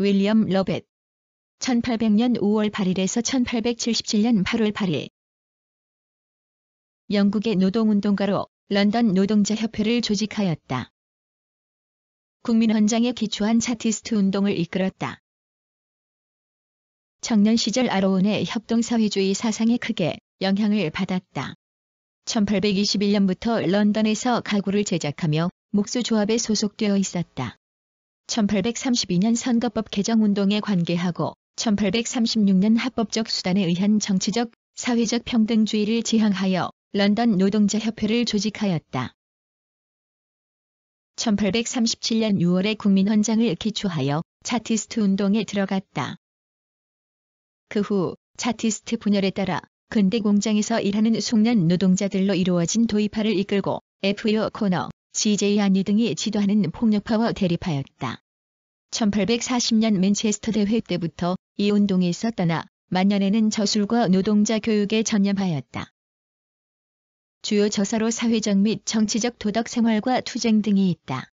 윌리엄 러벳 1800년 5월 8일에서 1877년 8월 8일 영국의 노동운동가로 런던 노동자협회를 조직하였다. 국민헌장에 기초한 차티스트 운동을 이끌었다. 청년 시절 아로온의 협동사회주의 사상에 크게 영향을 받았다. 1821년부터 런던에서 가구를 제작하며 목수조합에 소속되어 있었다. 1832년 선거법 개정 운동에 관계하고 1836년 합법적 수단에 의한 정치적, 사회적 평등주의를 지향하여 런던 노동자협회를 조직하였다. 1837년 6월에 국민헌장을 기초하여 차티스트 운동에 들어갔다. 그 후 차티스트 분열에 따라 근대 공장에서 일하는 숙련 노동자들로 이루어진 도입화를 이끌고 F.O. 코너, GJ 안니 등이 지도하는 폭력파와 대립하였다. 1840년 맨체스터 대회 때부터 이운동에 있었다나 만년에는 저술과 노동자 교육에 전념하였다. 주요 저서로 사회적 및 정치적 도덕 생활과 투쟁 등이 있다.